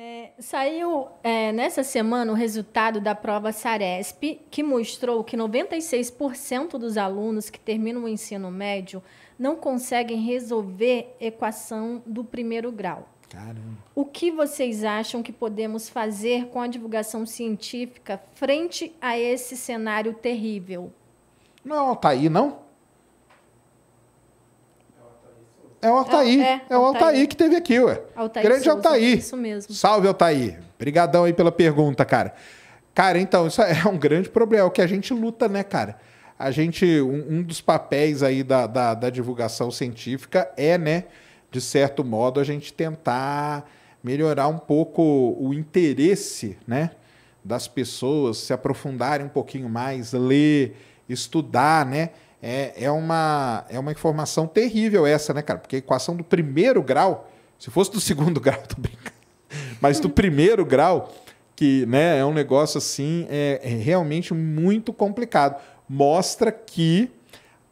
É, saiu é, nessa semana o resultado da prova SARESP, que mostrou que 96% dos alunos que terminam o ensino médio não conseguem resolver equação do primeiro grau. Caramba. O que vocês acham que podemos fazer com a divulgação científica frente a esse cenário terrível? Não, tá aí, não? É o Altair. É, é, é o Altair. que teve aqui, ué. Altair Grande Souza, Altair. Isso mesmo. Salve, Altair. Obrigadão aí pela pergunta, cara. Cara, então, isso é um grande problema. É o que a gente luta, né, cara? A gente, um, um dos papéis aí da, da, da divulgação científica é, né, de certo modo, a gente tentar melhorar um pouco o interesse, né, das pessoas se aprofundarem um pouquinho mais, ler, estudar, né? É, é, uma, é uma informação terrível essa, né, cara? Porque a equação do primeiro grau, se fosse do segundo grau, tô brincando, mas do primeiro grau, que né, é um negócio assim, é, é realmente muito complicado. Mostra que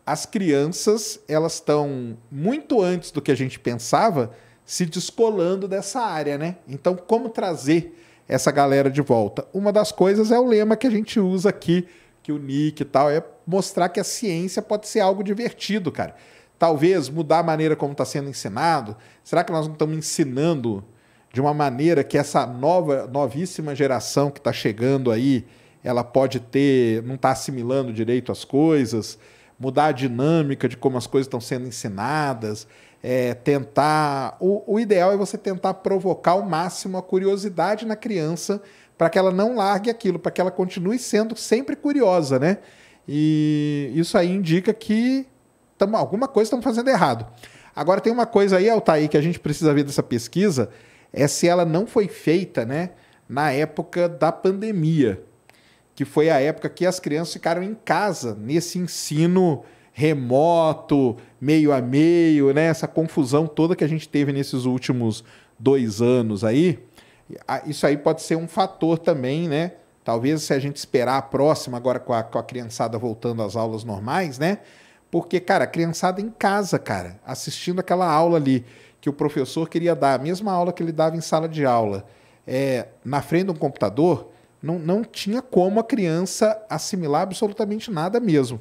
as crianças elas estão muito antes do que a gente pensava se descolando dessa área, né? Então, como trazer essa galera de volta? Uma das coisas é o lema que a gente usa aqui, que o Nick e tal é mostrar que a ciência pode ser algo divertido, cara. Talvez mudar a maneira como está sendo ensinado. Será que nós não estamos ensinando de uma maneira que essa nova, novíssima geração que está chegando aí, ela pode ter, não está assimilando direito as coisas, mudar a dinâmica de como as coisas estão sendo ensinadas, é, tentar. O, o ideal é você tentar provocar ao máximo a curiosidade na criança para que ela não largue aquilo, para que ela continue sendo sempre curiosa, né? E isso aí indica que tamo, alguma coisa estamos fazendo errado. Agora tem uma coisa aí, Altair, que a gente precisa ver dessa pesquisa, é se ela não foi feita né, na época da pandemia, que foi a época que as crianças ficaram em casa, nesse ensino remoto, meio a meio, né? Essa confusão toda que a gente teve nesses últimos dois anos aí. Isso aí pode ser um fator também, né? Talvez se a gente esperar a próxima, agora com a, com a criançada voltando às aulas normais, né? Porque, cara, a criançada em casa, cara, assistindo aquela aula ali que o professor queria dar, a mesma aula que ele dava em sala de aula, é, na frente de um computador, não, não tinha como a criança assimilar absolutamente nada mesmo.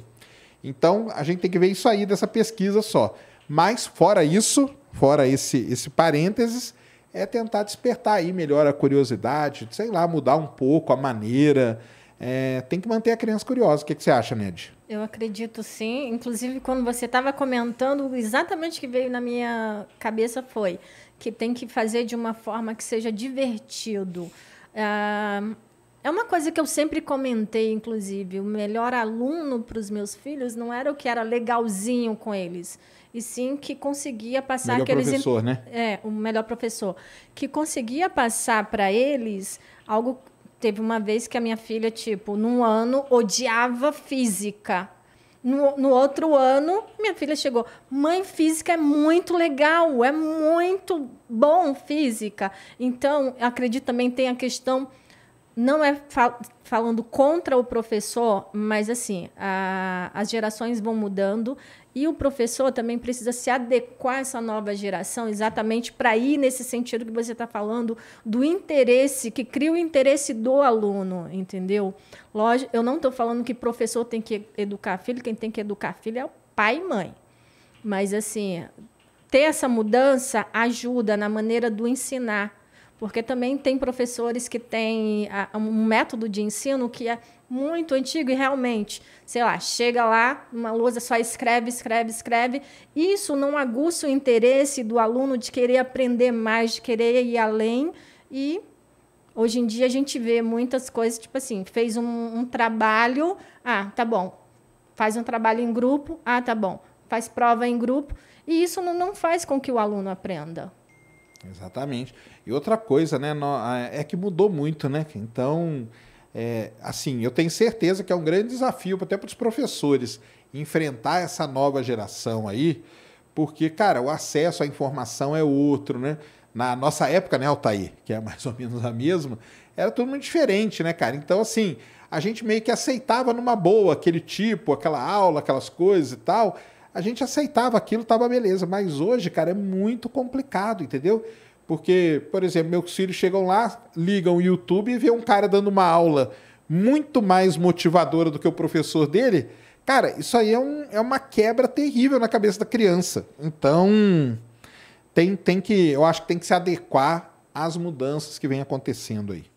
Então, a gente tem que ver isso aí dessa pesquisa só. Mas, fora isso, fora esse, esse parênteses, é tentar despertar aí melhor a curiosidade, sei lá, mudar um pouco a maneira. É, tem que manter a criança curiosa. O que, que você acha, Ned? Eu acredito sim. Inclusive, quando você estava comentando, exatamente o que veio na minha cabeça foi que tem que fazer de uma forma que seja divertido. Uh, é uma coisa que eu sempre comentei, inclusive, o melhor aluno para os meus filhos não era o que era legalzinho com eles, e sim que conseguia passar O melhor aqueles professor, né? É, o melhor professor, que conseguia passar para eles algo teve uma vez que a minha filha, tipo, num ano odiava física. No, no, outro ano, minha filha chegou. Mãe, física é muito legal, é muito bom física. Então, acredito também tem a questão não é fal falando contra o professor, mas assim, a, as gerações vão mudando e o professor também precisa se adequar a essa nova geração, exatamente para ir nesse sentido que você está falando, do interesse, que cria o interesse do aluno, entendeu? Lógico, eu não estou falando que professor tem que educar filho, quem tem que educar filho é o pai e mãe. Mas, assim, ter essa mudança ajuda na maneira do ensinar porque também tem professores que têm ah, um método de ensino que é muito antigo e realmente, sei lá, chega lá, uma lousa só escreve, escreve, escreve. Isso não aguça o interesse do aluno de querer aprender mais, de querer ir além. E hoje em dia a gente vê muitas coisas, tipo assim, fez um, um trabalho, ah, tá bom. Faz um trabalho em grupo, ah, tá bom. Faz prova em grupo. E isso não, não faz com que o aluno aprenda. Exatamente. E outra coisa, né, é que mudou muito, né? Então, é, assim, eu tenho certeza que é um grande desafio até para os professores enfrentar essa nova geração aí, porque, cara, o acesso à informação é outro, né? Na nossa época, né, Altair, que é mais ou menos a mesma, era tudo muito diferente, né, cara? Então, assim, a gente meio que aceitava numa boa aquele tipo, aquela aula, aquelas coisas e tal, a gente aceitava aquilo, tava beleza. Mas hoje, cara, é muito complicado, entendeu? Porque, por exemplo, meus filhos chegam lá, ligam o YouTube e vê um cara dando uma aula muito mais motivadora do que o professor dele. Cara, isso aí é, um, é uma quebra terrível na cabeça da criança. Então, tem, tem que, eu acho que tem que se adequar às mudanças que vem acontecendo aí.